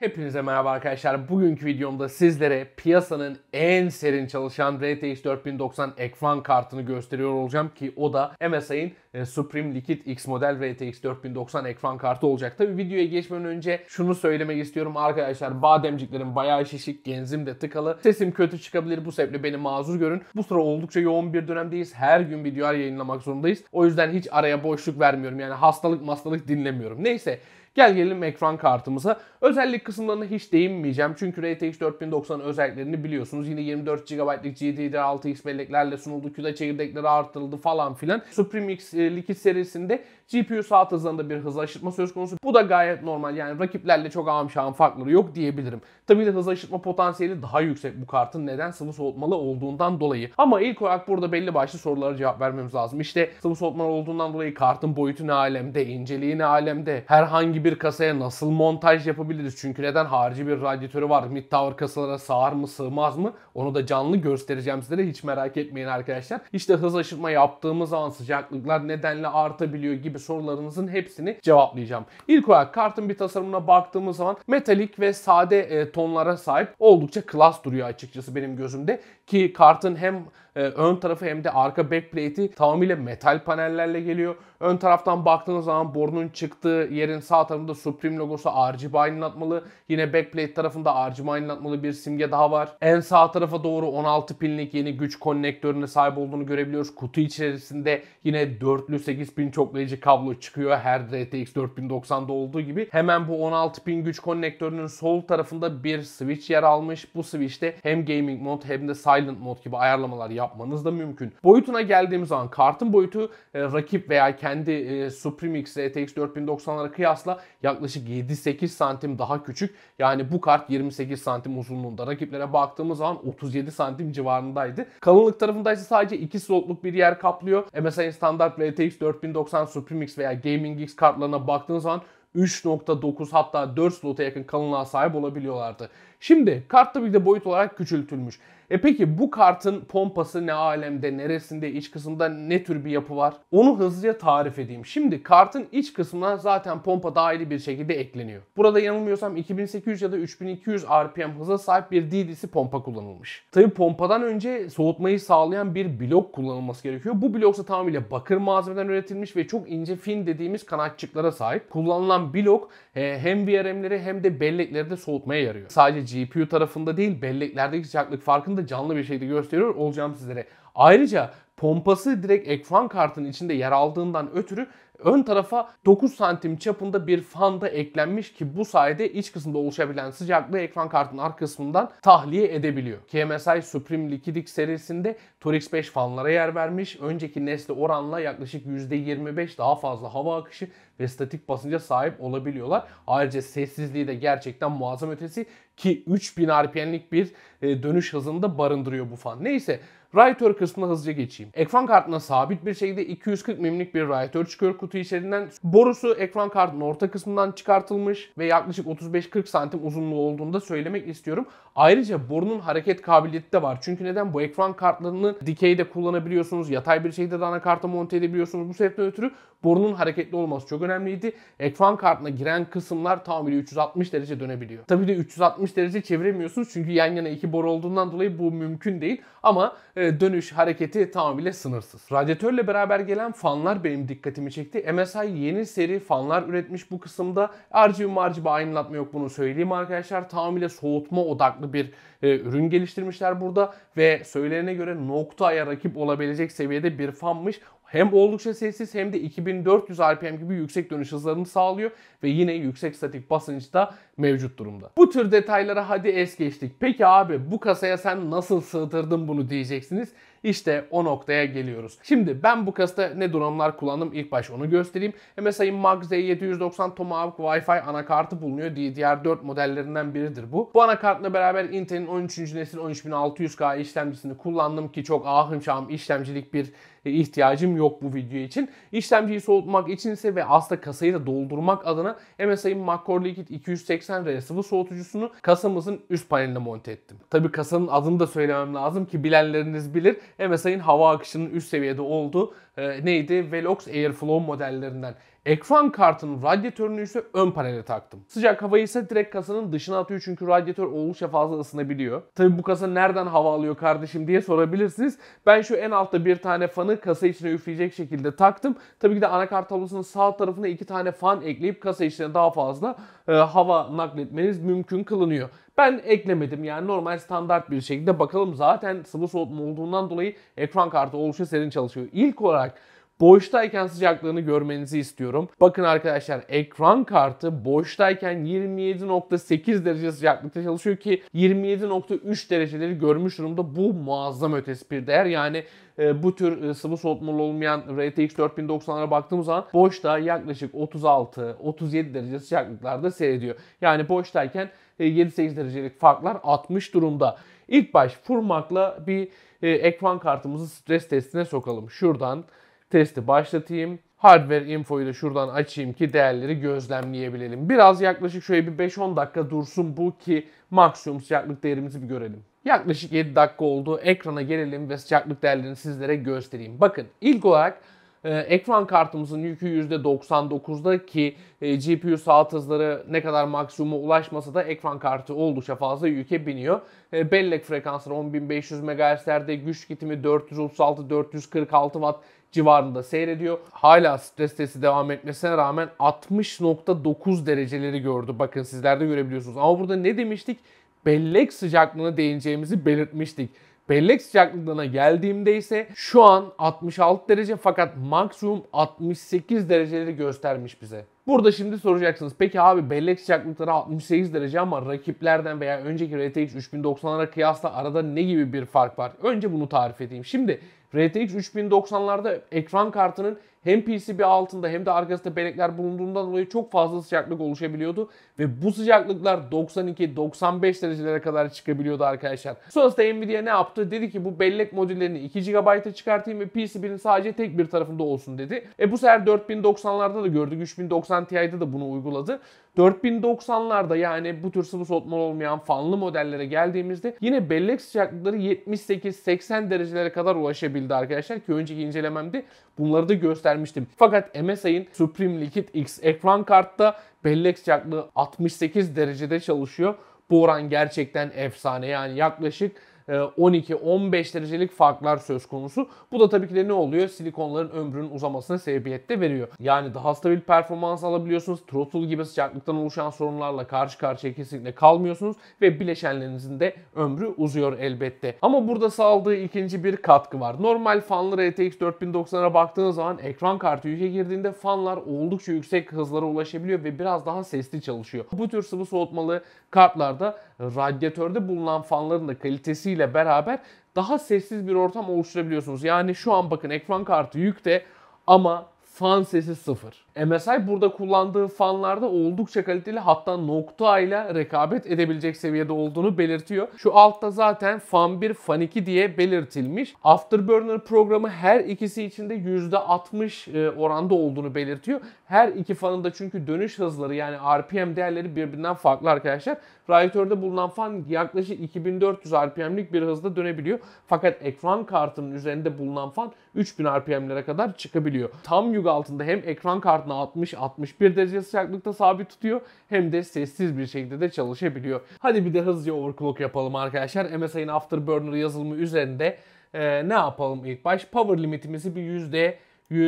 Hepinize merhaba arkadaşlar. Bugünkü videomda sizlere piyasanın en serin çalışan RTX 4090 ekran kartını gösteriyor olacağım ki o da MSI'nin e, Supreme Liquid X model RTX 4090 ekran kartı olacak. Tabi videoya geçmeden önce şunu söylemek istiyorum arkadaşlar. Bademciklerim bayağı şişik, genzim de tıkalı. Sesim kötü çıkabilir bu sebeple beni mazur görün. Bu sıra oldukça yoğun bir dönemdeyiz. Her gün videolar yayınlamak zorundayız. O yüzden hiç araya boşluk vermiyorum. Yani hastalık mastalık dinlemiyorum. Neyse Gel gelelim ekran kartımıza. Özellik kısımlarına hiç değinmeyeceğim. Çünkü RTX 4090 özelliklerini biliyorsunuz. Yine 24 GB'lik GDDR6X belleklerle sunuldu. CUDA çekirdekleri arttırıldı falan filan. Supreme X e, Liquid serisinde GPU saat hızlarında bir hızlaştırma söz konusu. Bu da gayet normal yani rakiplerle çok ağam şahım farkları yok diyebilirim. Tabii de hızlaştırma potansiyeli daha yüksek bu kartın neden sıvı soğutmalı olduğundan dolayı. Ama ilk olarak burada belli başlı sorulara cevap vermemiz lazım. İşte sıvı soğutmalı olduğundan dolayı kartın boyutu ne alemde, inceliği ne alemde, herhangi bir kasaya nasıl montaj yapabiliriz? Çünkü neden harici bir radyatörü var? Mid tower kasalara sığar mı sığmaz mı? Onu da canlı göstereceğim sizlere hiç merak etmeyin arkadaşlar. İşte hızlaştırma yaptığımız an sıcaklıklar nedenle artabiliyor gibi sorularınızın hepsini cevaplayacağım. İlk olarak kartın bir tasarımına baktığımız zaman metalik ve sade e, tonlara sahip oldukça klas duruyor açıkçası benim gözümde. Ki kartın hem ee, ön tarafı hem de arka backplate'i tamamıyla metal panellerle geliyor. Ön taraftan baktığınız zaman borunun çıktığı yerin sağ tarafında Supreme logosu RGB aydınlatmalı. Yine backplate tarafında RGB aydınlatmalı bir simge daha var. En sağ tarafa doğru 16 pinlik yeni güç konnektörüne sahip olduğunu görebiliyoruz. Kutu içerisinde yine dörtlü 8 pin çoklayıcı kablo çıkıyor. Her RTX 4090'da olduğu gibi. Hemen bu 16 pin güç konnektörünün sol tarafında bir switch yer almış. Bu switch'te hem gaming mod hem de silent mod gibi ayarlamalar yapmanız da mümkün. Boyutuna geldiğimiz zaman kartın boyutu e, rakip veya kendi e, Supreme Supremix RTX 4090'lara kıyasla yaklaşık 7-8 santim daha küçük. Yani bu kart 28 santim uzunluğunda. Rakiplere baktığımız zaman 37 santim civarındaydı. Kalınlık tarafında ise sadece 2 slotluk bir yer kaplıyor. MSI standart RTX 4090 Supreme X veya Gaming X kartlarına baktığınız zaman 3.9 hatta 4 slota yakın kalınlığa sahip olabiliyorlardı. Şimdi kartta bir de boyut olarak küçültülmüş. E peki bu kartın pompası ne alemde, neresinde, iç kısımda ne tür bir yapı var? Onu hızlıca tarif edeyim. Şimdi kartın iç kısmına zaten pompa dahili bir şekilde ekleniyor. Burada yanılmıyorsam 2800 ya da 3200 RPM hıza sahip bir DDC pompa kullanılmış. Tabi pompadan önce soğutmayı sağlayan bir blok kullanılması gerekiyor. Bu blok ise tamamıyla bakır malzemeden üretilmiş ve çok ince fin dediğimiz kanatçıklara sahip. Kullanılan blok e, hem VRM'leri hem de bellekleri de soğutmaya yarıyor. Sadece GPU tarafında değil belleklerdeki sıcaklık farkında canlı bir şekilde gösteriyor olacağım sizlere. Ayrıca pompası direkt ekran kartının içinde yer aldığından ötürü ön tarafa 9 santim çapında bir fan da eklenmiş ki bu sayede iç kısımda oluşabilen sıcaklığı ekran kartının arka kısmından tahliye edebiliyor. KMSI Supreme Liquidix serisinde Torx 5 fanlara yer vermiş. Önceki nesle oranla yaklaşık %25 daha fazla hava akışı ve statik basınca sahip olabiliyorlar. Ayrıca sessizliği de gerçekten muazzam ötesi ki 3000 RPM'lik bir e, dönüş hızında barındırıyor bu fan. Neyse Radyatör kısmına hızlıca geçeyim. Ekran kartına sabit bir şekilde 240 mm'lik bir radyatör çıkıyor kutu içerisinden. Borusu ekran kartının orta kısmından çıkartılmış ve yaklaşık 35-40 santim uzunluğu olduğunu da söylemek istiyorum. Ayrıca borunun hareket kabiliyeti de var. Çünkü neden? Bu ekran kartlarını dikeyde kullanabiliyorsunuz. Yatay bir şekilde de anakarta monte edebiliyorsunuz. Bu sebepten ötürü borunun hareketli olması çok önemliydi. Ekran kartına giren kısımlar tamamıyla 360 derece dönebiliyor. Tabii de 360 derece çeviremiyorsunuz çünkü yan yana iki boru olduğundan dolayı bu mümkün değil. Ama e, e, dönüş hareketi tamamıyla sınırsız. Radyatörle beraber gelen fanlar benim dikkatimi çekti. MSI yeni seri fanlar üretmiş bu kısımda. RGB margb aydınlatma yok bunu söyleyeyim arkadaşlar. Tamamıyla soğutma odaklı bir e, ürün geliştirmişler burada ve söylerine göre nokta aya rakip olabilecek seviyede bir fanmış hem oldukça sessiz hem de 2400 RPM gibi yüksek dönüş hızlarını sağlıyor ve yine yüksek statik basınç da mevcut durumda. Bu tür detaylara hadi es geçtik. Peki abi bu kasaya sen nasıl sığdırdın bunu diyeceksiniz. İşte o noktaya geliyoruz. Şimdi ben bu kasada ne donanımlar kullandım ilk baş onu göstereyim. Mesela Mag Z790 Tomahawk Wi-Fi anakartı bulunuyor. DDR4 modellerinden biridir bu. Bu anakartla beraber Intel'in 13. nesil 13600K işlemcisini kullandım ki çok ahım şahım işlemcilik bir e, ihtiyacım yok bu video için. İşlemciyi soğutmak içinse ve aslında kasayı da doldurmak adına MSI'ın Macor Liquid 280R sıvı soğutucusunu kasamızın üst paneline monte ettim. Tabi kasanın adını da söylemem lazım ki bilenleriniz bilir. MSI'ın hava akışının üst seviyede olduğu e, neydi? Velox Airflow modellerinden. Ekran kartının radyatörünü ise ön panele taktım. Sıcak havayı ise direkt kasanın dışına atıyor çünkü radyatör oldukça fazla ısınabiliyor. Tabi bu kasa nereden hava alıyor kardeşim diye sorabilirsiniz. Ben şu en altta bir tane fanı kasa içine üfleyecek şekilde taktım. Tabii ki de anakart tablosunun sağ tarafına iki tane fan ekleyip kasa içine daha fazla e, hava nakletmeniz mümkün kılınıyor. Ben eklemedim yani normal standart bir şekilde bakalım zaten sıvı soğutma olduğundan dolayı ekran kartı oldukça serin çalışıyor. İlk olarak boştayken sıcaklığını görmenizi istiyorum. Bakın arkadaşlar ekran kartı boştayken 27.8 derece sıcaklıkta çalışıyor ki 27.3 dereceleri görmüş durumda. Bu muazzam ötesi bir değer. Yani e, bu tür e, sıvı soğutmalı olmayan RTX 4090'lara baktığımız zaman boşta yaklaşık 36-37 derece sıcaklıklarda seyrediyor. Yani boştayken 7-8 e, derecelik farklar 60 durumda. İlk baş Furmak'la bir e, ekran kartımızı stres testine sokalım. Şuradan testi başlatayım. Hardware infoyu da şuradan açayım ki değerleri gözlemleyebilelim. Biraz yaklaşık şöyle bir 5-10 dakika dursun bu ki maksimum sıcaklık değerimizi bir görelim. Yaklaşık 7 dakika oldu. Ekrana gelelim ve sıcaklık değerlerini sizlere göstereyim. Bakın ilk olarak ee, ekran kartımızın yükü %99'da ki e, GPU saat hızları ne kadar maksimuma ulaşmasa da ekran kartı oldukça fazla yüke biniyor. E, bellek frekansları 10500 MHz'lerde güç gitimi 436-446 Watt civarında seyrediyor. Hala stres testi devam etmesine rağmen 60.9 dereceleri gördü. Bakın sizler de görebiliyorsunuz. Ama burada ne demiştik? Bellek sıcaklığına değineceğimizi belirtmiştik. Bellek sıcaklığına geldiğimde ise şu an 66 derece fakat maksimum 68 dereceleri göstermiş bize. Burada şimdi soracaksınız peki abi bellek sıcaklıkları 68 derece ama rakiplerden veya önceki RTX 3090'lara kıyasla arada ne gibi bir fark var? Önce bunu tarif edeyim. Şimdi RTX 3090'larda ekran kartının hem PCB altında hem de arkasında benekler bulunduğundan dolayı çok fazla sıcaklık oluşabiliyordu. Ve bu sıcaklıklar 92-95 derecelere kadar çıkabiliyordu arkadaşlar. Sonrasında Nvidia ne yaptı? Dedi ki bu bellek modüllerini 2 GB'a çıkartayım ve PCB'nin sadece tek bir tarafında olsun dedi. E bu sefer 4090'larda da gördük. 3090 Ti'de de bunu uyguladı. 4090'larda yani bu tür sıvı soğutmalı olmayan fanlı modellere geldiğimizde yine bellek sıcaklıkları 78-80 derecelere kadar ulaşabildi arkadaşlar ki önceki incelememde bunları da göstermiştim. Fakat MSI'nin Supreme Liquid X ekran kartta bellek sıcaklığı 68 derecede çalışıyor. Bu oran gerçekten efsane yani yaklaşık 12-15 ee, derecelik farklar söz konusu. Bu da tabii ki de ne oluyor? Silikonların ömrünün uzamasına sebebiyet de veriyor. Yani daha stabil performans alabiliyorsunuz. Throttle gibi sıcaklıktan oluşan sorunlarla karşı karşıya kesinlikle kalmıyorsunuz ve bileşenlerinizin de ömrü uzuyor elbette. Ama burada sağladığı ikinci bir katkı var. Normal fanlı RTX 4090'a baktığınız zaman ekran kartı yüke girdiğinde fanlar oldukça yüksek hızlara ulaşabiliyor ve biraz daha sesli çalışıyor. Bu tür sıvı soğutmalı kartlarda radyatörde bulunan fanların da kalitesiyle ile beraber daha sessiz bir ortam oluşturabiliyorsunuz. Yani şu an bakın ekran kartı yükte ama fan sesi sıfır. MSI burada kullandığı fanlarda oldukça kaliteli hatta nokta ile rekabet edebilecek seviyede olduğunu belirtiyor. Şu altta zaten fan 1, fan 2 diye belirtilmiş. Afterburner programı her ikisi içinde %60 e, oranda olduğunu belirtiyor. Her iki fanın da çünkü dönüş hızları yani RPM değerleri birbirinden farklı arkadaşlar. Raytörde bulunan fan yaklaşık 2400 RPM'lik bir hızda dönebiliyor. Fakat ekran kartının üzerinde bulunan fan 3000 RPM'lere kadar çıkabiliyor. Tam yük altında hem ekran kartı ardına 60-61 derece sıcaklıkta sabit tutuyor hem de sessiz bir şekilde de çalışabiliyor. Hadi bir de hızlıca overclock yapalım arkadaşlar. MSI'nin Afterburner yazılımı üzerinde e, ne yapalım ilk baş? Power limitimizi bir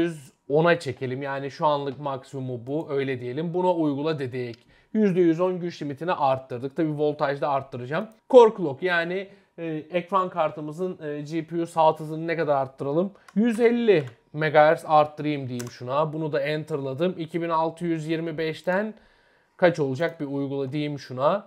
%110'a çekelim. Yani şu anlık maksimumu bu öyle diyelim. Buna uygula dedik. %110 güç limitini arttırdık. Tabi da arttıracağım. Core clock yani e, ekran kartımızın e, GPU saat hızını ne kadar arttıralım? 150 Megahertz arttırayım diyeyim şuna. Bunu da enterladım. 2625'ten kaç olacak bir uygula diyeyim şuna.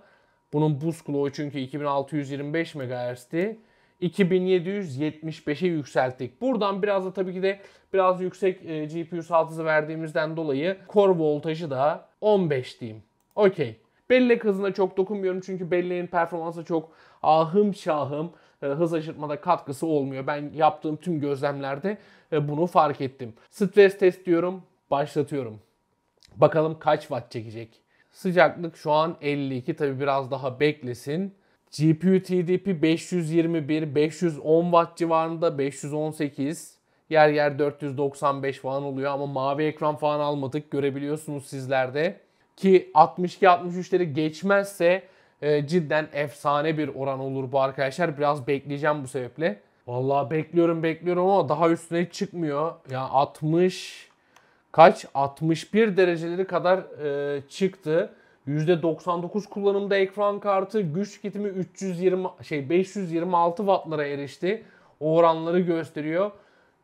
Bunun buz kulağı çünkü 2625 megahertzti. 2775'e yükselttik. Buradan biraz da tabii ki de biraz yüksek e, GPU hafızı verdiğimizden dolayı core voltajı da 15 diyeyim. Okey. Bellek hızına çok dokunmuyorum çünkü belleğin performansı çok ahım şahım. E, hız aşırtmada katkısı olmuyor. Ben yaptığım tüm gözlemlerde e, bunu fark ettim. Stres test diyorum, başlatıyorum. Bakalım kaç watt çekecek. Sıcaklık şu an 52 tabi biraz daha beklesin. GPU TDP 521, 510 watt civarında 518. Yer yer 495 falan oluyor ama mavi ekran falan almadık görebiliyorsunuz sizlerde. Ki 62-63'leri geçmezse e, cidden efsane bir oran olur bu arkadaşlar. Biraz bekleyeceğim bu sebeple. Vallahi bekliyorum bekliyorum ama daha üstüne çıkmıyor. Ya yani 60 kaç 61 dereceleri kadar e, çıktı. %99 kullanımda ekran kartı güç gitimi 320 şey 526 wattlara erişti. O oranları gösteriyor.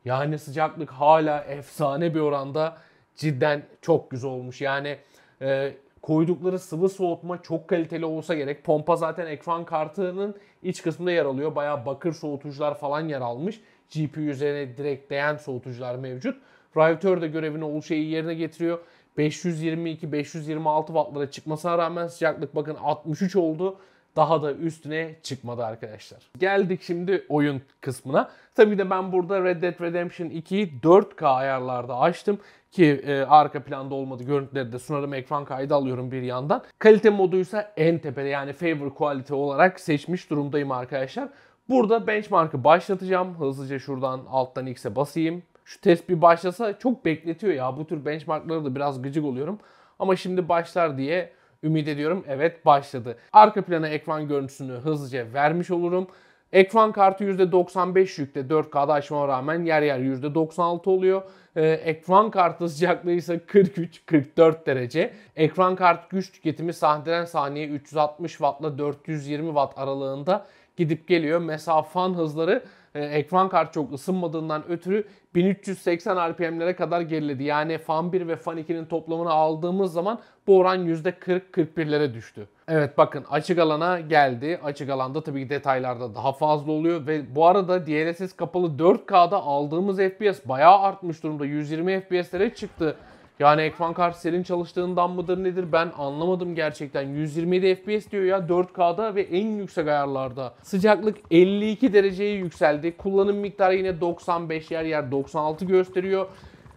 Yani sıcaklık hala efsane bir oranda cidden çok güzel olmuş. Yani e, Koydukları sıvı soğutma çok kaliteli olsa gerek. Pompa zaten ekran kartının iç kısmında yer alıyor. Bayağı bakır soğutucular falan yer almış. GPU üzerine direkt değen soğutucular mevcut. Rivetör de görevini o şeyi yerine getiriyor. 522-526 wattlara çıkmasına rağmen sıcaklık bakın 63 oldu daha da üstüne çıkmadı arkadaşlar. Geldik şimdi oyun kısmına. Tabii de ben burada Red Dead Redemption 2'yi 4K ayarlarda açtım ki e, arka planda olmadı görüntüleri de sunarım ekran kaydı alıyorum bir yandan. Kalite moduysa en tepede yani favor quality olarak seçmiş durumdayım arkadaşlar. Burada benchmark'ı başlatacağım. Hızlıca şuradan alttan X'e basayım. Şu test bir başlasa çok bekletiyor ya. Bu tür benchmarkları da biraz gıcık oluyorum. Ama şimdi başlar diye Ümit ediyorum evet başladı. Arka plana ekran görüntüsünü hızlıca vermiş olurum. Ekran kartı %95 yükte 4K'da açmama rağmen yer yer %96 oluyor. Ee, ekran kartı sıcaklığı ise 43-44 derece. Ekran kartı güç tüketimi sahneden saniye 360 Watt'la 420 Watt aralığında gidip geliyor. Mesafan hızları e, ekran kart çok ısınmadığından ötürü 1380 RPM'lere kadar geriledi. Yani Fan 1 ve Fan 2'nin toplamını aldığımız zaman bu oran %40-41'lere düştü. Evet bakın açık alana geldi. Açık alanda tabii ki detaylarda daha fazla oluyor ve bu arada DLSS kapalı 4K'da aldığımız FPS bayağı artmış durumda. 120 FPS'lere çıktı. Yani ekran kartı serin çalıştığından mıdır nedir ben anlamadım gerçekten. 127 FPS diyor ya 4K'da ve en yüksek ayarlarda. Sıcaklık 52 dereceye yükseldi. Kullanım miktarı yine 95 yer yer 96 gösteriyor.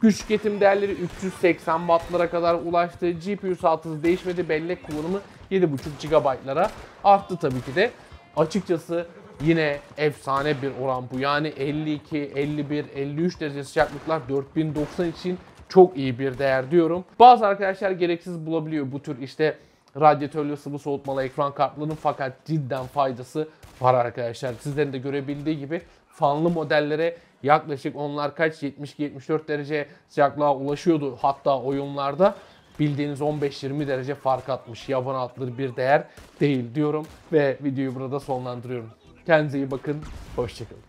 Güç tüketim değerleri 380 wattlara kadar ulaştı. GPU saat değişmedi. Bellek kullanımı 7.5 GB'lara arttı tabii ki de. Açıkçası yine efsane bir oran bu. Yani 52, 51, 53 derece sıcaklıklar 4090 için çok iyi bir değer diyorum. Bazı arkadaşlar gereksiz bulabiliyor bu tür işte radyatörlü sıvı soğutmalı ekran kartlarının fakat cidden faydası var arkadaşlar. Sizlerin de görebildiği gibi fanlı modellere yaklaşık onlar kaç 70 74 derece sıcaklığa ulaşıyordu hatta oyunlarda bildiğiniz 15-20 derece fark atmış. Yaban atılır bir değer değil diyorum ve videoyu burada sonlandırıyorum. Kendinize iyi bakın, hoşçakalın.